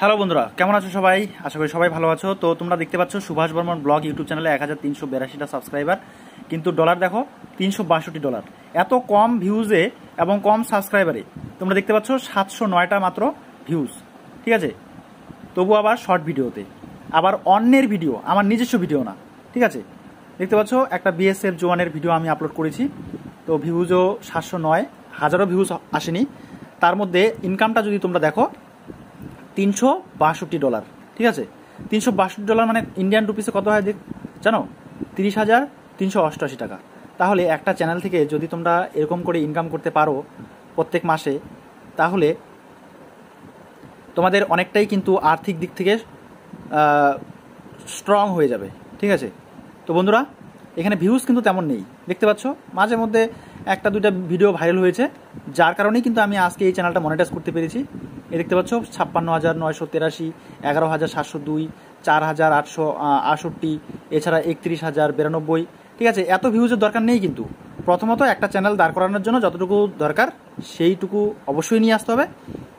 hello বন্ধুরা কেমন আছো সবাই আশা করি সবাই ভালো আছো তো তোমরা দেখতে পাচ্ছ সুভাষ বর্মন ব্লগ ইউটিউব চ্যানেলে এক হাজার তিনশো বিরাশিটা সাবস্ক্রাইবার কিন্তু ডলার দেখো তিনশো বাষট্টি ডলার এত কম ভিউজে এবং কম সাবস্ক্রাইবারে তোমরা দেখতে পাচ্ছ সাতশো নয়টা মাত্র ভিউজ ঠিক আছে তবু আবার শর্ট ভিডিওতে আবার অন্যের ভিডিও আমার নিজস্ব ভিডিও না ঠিক আছে দেখতে পাচ্ছ একটা বিএসএফ জোয়ানের ভিডিও আমি আপলোড করেছি তো ভিউজও সাতশো নয় হাজারো ভিউজ আসেনি তার মধ্যে ইনকামটা যদি তোমরা দেখো তিনশো বাষট্টি ডলার ঠিক আছে তিনশো বাষট্টি ডলার মানে ইন্ডিয়ান রুপিসে কত হয় দেখ জানো তিরিশ হাজার তিনশো অষ্টআশি টাকা তাহলে একটা চ্যানেল থেকে যদি তোমরা এরকম করে ইনকাম করতে পারো প্রত্যেক মাসে তাহলে তোমাদের অনেকটাই কিন্তু আর্থিক দিক থেকে স্ট্রং হয়ে যাবে ঠিক আছে তো বন্ধুরা এখানে ভিউজ কিন্তু তেমন নেই দেখতে পাচ্ছ মাঝে মধ্যে একটা দুইটা ভিডিও ভাইরাল হয়েছে যার কারণেই কিন্তু আমি আজকে এই চ্যানেলটা মনিটাইজ করতে পেরেছি এ দেখতে পাচ্ছ ছাপ্পান্ন হাজার নয়শো তেরাশি এগারো হাজার সাতশো দুই চার হাজার আটশো আটষট্টি এছাড়া একত্রিশ হাজার বিরানব্বই ঠিক আছে এত ভিউজের দরকার নেই কিন্তু প্রথমত একটা চ্যানেল দাঁড় করানোর জন্য যতটুকু দরকার সেইটুকু অবশ্যই নিয়ে আসতে হবে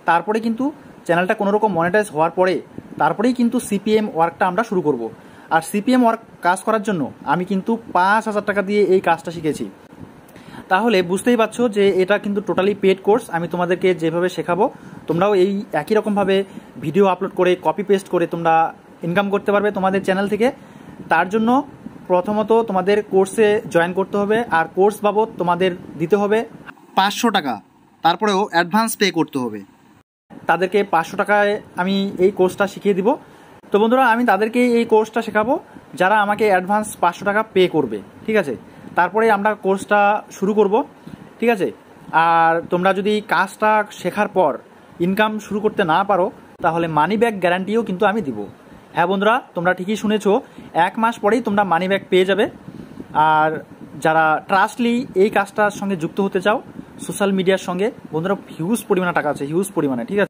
তারপরে কিন্তু চ্যানেলটা কোনো রকম মনিটাইজ হওয়ার পরে তারপরেই কিন্তু সিপিএম ওয়ার্কটা আমরা শুরু করব আর সিপিএম ওয়ার্ক কাজ করার জন্য আমি কিন্তু পাঁচ হাজার টাকা দিয়ে এই কাজটা শিখেছি তাহলে বুঝতেই পারছো যে এটা কিন্তু টোটালি পেড কোর্স আমি তোমাদেরকে যেভাবে শেখাবো তোমরাও এই একই রকমভাবে ভিডিও আপলোড করে কপি পেস্ট করে তোমরা ইনকাম করতে পারবে তোমাদের চ্যানেল থেকে তার জন্য প্রথমত তোমাদের কোর্সে জয়েন করতে হবে আর কোর্স বাবদ তোমাদের দিতে হবে পাঁচশো টাকা তারপরেও অ্যাডভান্স পে করতে হবে তাদেরকে পাঁচশো টাকায় আমি এই কোর্সটা শিখিয়ে দিব তো বন্ধুরা আমি তাদেরকে এই কোর্সটা শেখাবো যারা আমাকে অ্যাডভান্স পাঁচশো টাকা পে করবে ঠিক আছে তারপরে আমরা কোর্সটা শুরু করব ঠিক আছে আর তোমরা যদি কাজটা শেখার পর ইনকাম শুরু করতে না পারো তাহলে মানি ব্যাক গ্যারান্টিও কিন্তু আমি দিব হ্যাঁ বন্ধুরা তোমরা ঠিকই শুনেছো এক মাস পরেই তোমরা মানি ব্যাক পেয়ে যাবে আর যারা ট্রাস্টলি এই কাজটার সঙ্গে যুক্ত হতে চাও সোশ্যাল মিডিয়ার সঙ্গে বন্ধুরা হিউজ পরিমাণে টাকা আছে হিউজ পরিমাণে ঠিক আছে